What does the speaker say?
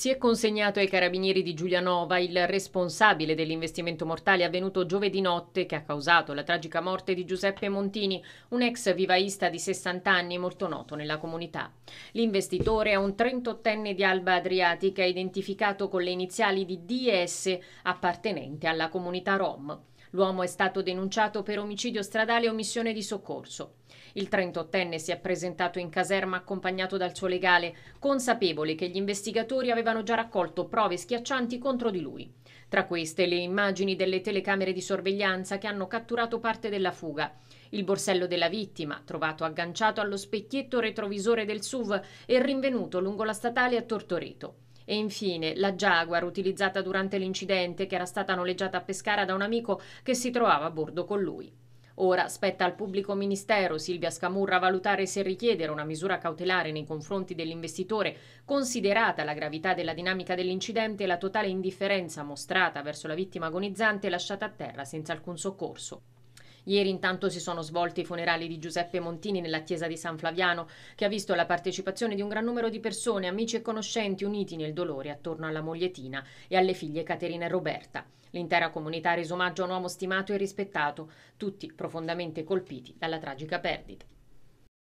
Si è consegnato ai carabinieri di Giulianova il responsabile dell'investimento mortale avvenuto giovedì notte che ha causato la tragica morte di Giuseppe Montini, un ex vivaista di 60 anni molto noto nella comunità. L'investitore è un 38enne di Alba Adriatica identificato con le iniziali di DS appartenente alla comunità Rom. L'uomo è stato denunciato per omicidio stradale e omissione di soccorso. Il 38enne si è presentato in caserma accompagnato dal suo legale, consapevole che gli investigatori avevano già raccolto prove schiaccianti contro di lui. Tra queste le immagini delle telecamere di sorveglianza che hanno catturato parte della fuga, il borsello della vittima, trovato agganciato allo specchietto retrovisore del SUV e rinvenuto lungo la statale a Tortoreto. E infine la Jaguar utilizzata durante l'incidente che era stata noleggiata a Pescara da un amico che si trovava a bordo con lui. Ora spetta al pubblico ministero Silvia Scamurra valutare se richiedere una misura cautelare nei confronti dell'investitore, considerata la gravità della dinamica dell'incidente e la totale indifferenza mostrata verso la vittima agonizzante lasciata a terra senza alcun soccorso. Ieri intanto si sono svolti i funerali di Giuseppe Montini nella chiesa di San Flaviano, che ha visto la partecipazione di un gran numero di persone, amici e conoscenti uniti nel dolore attorno alla moglie Tina e alle figlie Caterina e Roberta. L'intera comunità ha reso omaggio a un uomo stimato e rispettato, tutti profondamente colpiti dalla tragica perdita.